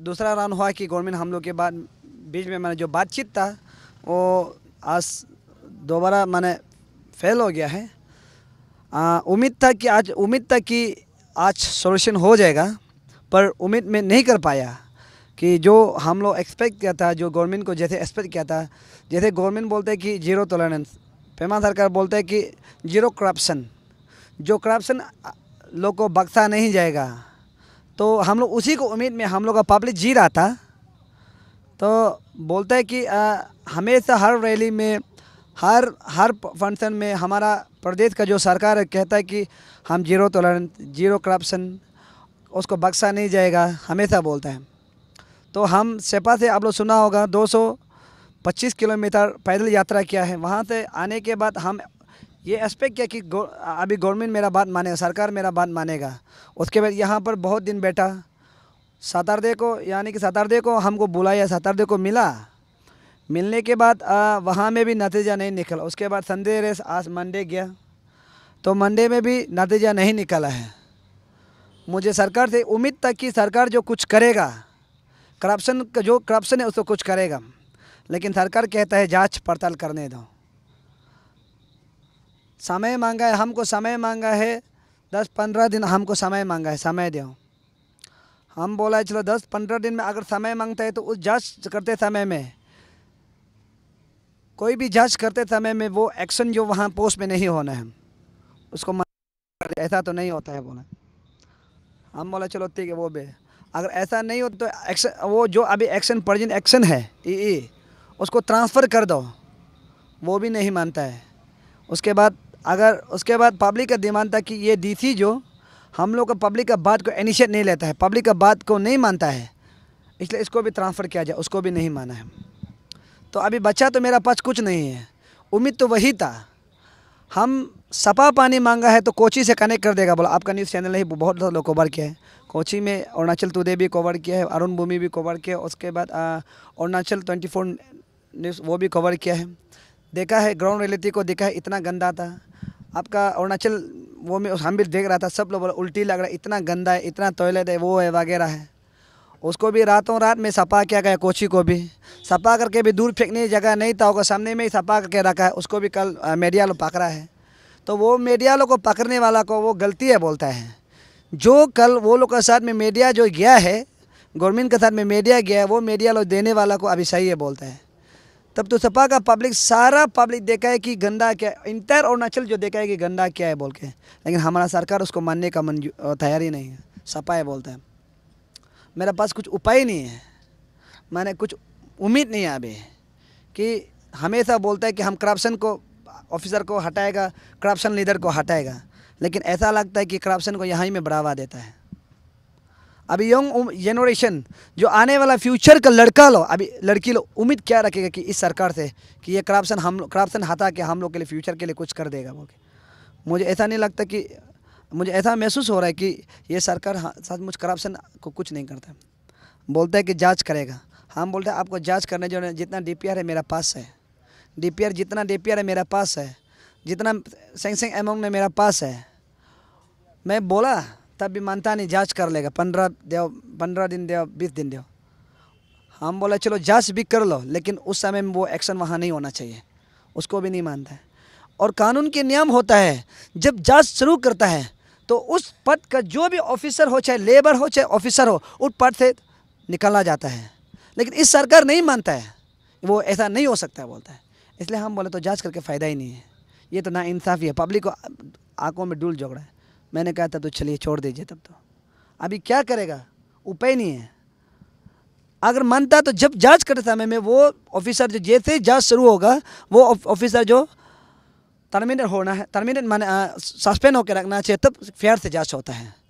दूसरा राउंड हुआ कि गवर्नमेंट हम लोग के बाद बीच में मैंने जो बातचीत था वो आज दोबारा मैंने फेल हो गया है उम्मीद था कि आज उम्मीद था कि आज सॉल्यूशन हो जाएगा पर उम्मीद में नहीं कर पाया कि जो हम लोग एक्सपेक्ट किया था जो गवर्नमेंट को जैसे एक्सपेक्ट किया था जैसे गवर्नमेंट बोलते हैं कि जीरो टॉलरेंस पेमा सरकार बोलते हैं कि जीरो करप्शन जो करप्शन लोग को बख्शा नहीं जाएगा तो हम लोग उसी को उम्मीद में हम लोग का पब्लिक जी रहा था तो बोलता है कि आ, हमेशा हर रैली में हर हर फंक्शन में हमारा प्रदेश का जो सरकार है कहता है कि हम जीरो टॉलरेंस जीरो करप्शन उसको बख्शा नहीं जाएगा हमेशा बोलता है तो हम सेपा से आप लोग सुना होगा 225 किलोमीटर पैदल यात्रा किया है वहाँ से आने के बाद हम ये एस्पेक्ट क्या कि अभी गवर्नमेंट मेरा बात मानेगा सरकार मेरा बात मानेगा उसके बाद यहाँ पर बहुत दिन बैठा सतारदे को यानी कि सतारदे को हमको बुलाया सतारदे को मिला मिलने के बाद वहाँ में भी नतीजा नहीं निकला उसके बाद संडे रेस आज मंडे गया तो मंडे में भी नतीजा नहीं निकला है मुझे सरकार से उम्मीद था कि सरकार जो कुछ करेगा करप्शन का जो करप्शन है उसको कुछ करेगा लेकिन सरकार कहता है जांच पड़ताल करने दो समय मांगा है हमको समय मांगा है दस पंद्रह दिन हमको समय मांगा है समय दो हम बोला है चलो दस पंद्रह दिन में अगर समय मांगता है तो उस जज करते समय में कोई भी जज करते समय में वो एक्शन जो वहाँ पोस्ट में नहीं होना है उसको ऐसा तो नहीं होता है बोला हम बोला चलो ठीक है वो भी अगर ऐसा नहीं हो तो एक्शन वो जो अभी एक्शन पर्जन एक्शन है ई उसको ट्रांसफ़र कर दो वो भी नहीं मानता है उसके बाद अगर उसके बाद पब्लिक का डिमांड था कि ये डी जो हम लोग का पब्लिक का बात को इनिशिएट नहीं लेता है पब्लिक का बात को नहीं मानता है इसलिए इसको भी ट्रांसफ़र किया जाए उसको भी नहीं माना है तो अभी बच्चा तो मेरा पास कुछ नहीं है उम्मीद तो वही था हम सपा पानी मांगा है तो कोची से कनेक्ट कर देगा बोला आपका न्यूज़ चैनल ही बहुत लोग कवर किया है कोची में अरुणाचल तुदे भी कवर किया है अरुण भूमि भी कवर किया है उसके बाद अरुणाचल ट्वेंटी फोर न्यूज़ वो भी कवर किया है देखा है ग्राउंड रियलिटी को देखा है इतना गंदा था आपका अरुणाचल वो में हम भी देख रहा था सब लोग बोला उल्टी लग रहा है इतना गंदा है इतना टॉयलेट है वो है वगैरह है उसको भी रातों रात में सफा किया गया कोची को भी सफा करके भी दूर फेंकने की जगह नहीं था होगा सामने में ही सफा करके रखा है उसको भी कल मीडिया लोग पकड़ा है तो वो मीडिया लोग को पकड़ने वाला को वो गलती है बोलता है जो कल वो लोग के साथ में मीडिया जो गया है गवर्नमेंट के साथ में मीडिया गया है वो मीडिया लोग देने वाला को अभी सही है बोलता है तब तो सपा का पब्लिक सारा पब्लिक देखा है कि गंदा क्या इंटर अरुणाचल जो देखा है कि गंदा क्या है बोल के लेकिन हमारा सरकार उसको मानने का मन तैयारी नहीं है सपा है बोलता है मेरे पास कुछ उपाय नहीं है मैंने कुछ उम्मीद नहीं है अभी कि हमेशा बोलता है कि हम करप्शन को ऑफिसर को हटाएगा करप्शन लीडर को हटाएगा लेकिन ऐसा लगता है कि करप्शन को यहाँ ही में बढ़ावा देता है अभी यंग जनरेशन um, जो आने वाला फ्यूचर का लड़का लो अभी लड़की लो उम्मीद क्या रखेगा कि इस सरकार से कि ये करप्शन हम करप्शन हटा के हम लोग के लिए फ्यूचर के लिए कुछ कर देगा वो मुझे ऐसा नहीं लगता कि मुझे ऐसा महसूस हो रहा है कि ये सरकार हाँ, मुझ करप्शन को कुछ नहीं करता बोलता है कि जाँच करेगा हम हाँ, बोलते हैं आपको जाँच करने जो जितना डी है मेरा पास है डी जितना डी है मेरा पास है जितना सेंसिंग अमाउंट में मेरा पास है मैं बोला तब भी मानता नहीं जाँच कर लेगा पंद्रह दो पंद्रह दिन दो बीस दिन दो हम बोला चलो जाँच भी कर लो लेकिन उस समय में वो एक्शन वहाँ नहीं होना चाहिए उसको भी नहीं मानता है और कानून के नियम होता है जब जाँच शुरू करता है तो उस पद का जो भी ऑफिसर हो चाहे लेबर हो चाहे ऑफिसर हो उस पद से निकाला जाता है लेकिन इस सरकार नहीं मानता है वो ऐसा नहीं हो सकता है बोलता है इसलिए हम बोले तो जाँच करके फ़ायदा ही नहीं है ये तो ना इंसाफ़ी है पब्लिक को आँखों में डूल जोड़ रहा है मैंने कहा था तो चलिए छोड़ दीजिए तब तो अभी क्या करेगा उपाय नहीं है अगर मानता तो जब जांच करते समय में वो ऑफिसर जो जैसे जांच शुरू होगा वो ऑफिसर जो टर्मिनेट होना है टर्मिनेट माने सस्पेंड होकर रखना चाहिए तब फेयर से जांच होता है